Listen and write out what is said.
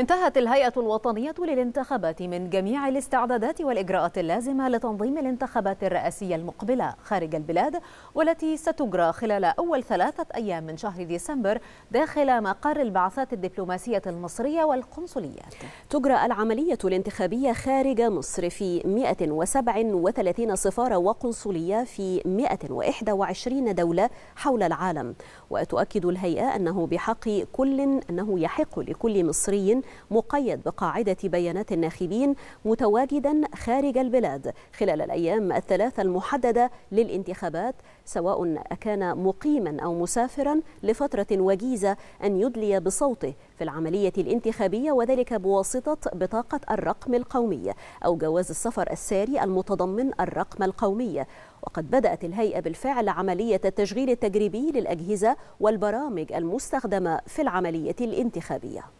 انتهت الهيئة الوطنية للانتخابات من جميع الاستعدادات والإجراءات اللازمة لتنظيم الانتخابات الرئاسية المقبلة خارج البلاد والتي ستجرى خلال أول ثلاثة أيام من شهر ديسمبر داخل مقر البعثات الدبلوماسية المصرية والقنصليات تجرى العملية الانتخابية خارج مصر في 137 سفارة وقنصلية في 121 دولة حول العالم وتؤكد الهيئة أنه بحق كل أنه يحق لكل مصري مقيد بقاعدة بيانات الناخبين متواجدا خارج البلاد خلال الأيام الثلاثة المحددة للانتخابات سواء أكان مقيما أو مسافرا لفترة وجيزة أن يدلي بصوته في العملية الانتخابية وذلك بواسطة بطاقة الرقم القومي أو جواز السفر الساري المتضمن الرقم القومي وقد بدأت الهيئة بالفعل عملية التشغيل التجريبي للأجهزة والبرامج المستخدمة في العملية الانتخابية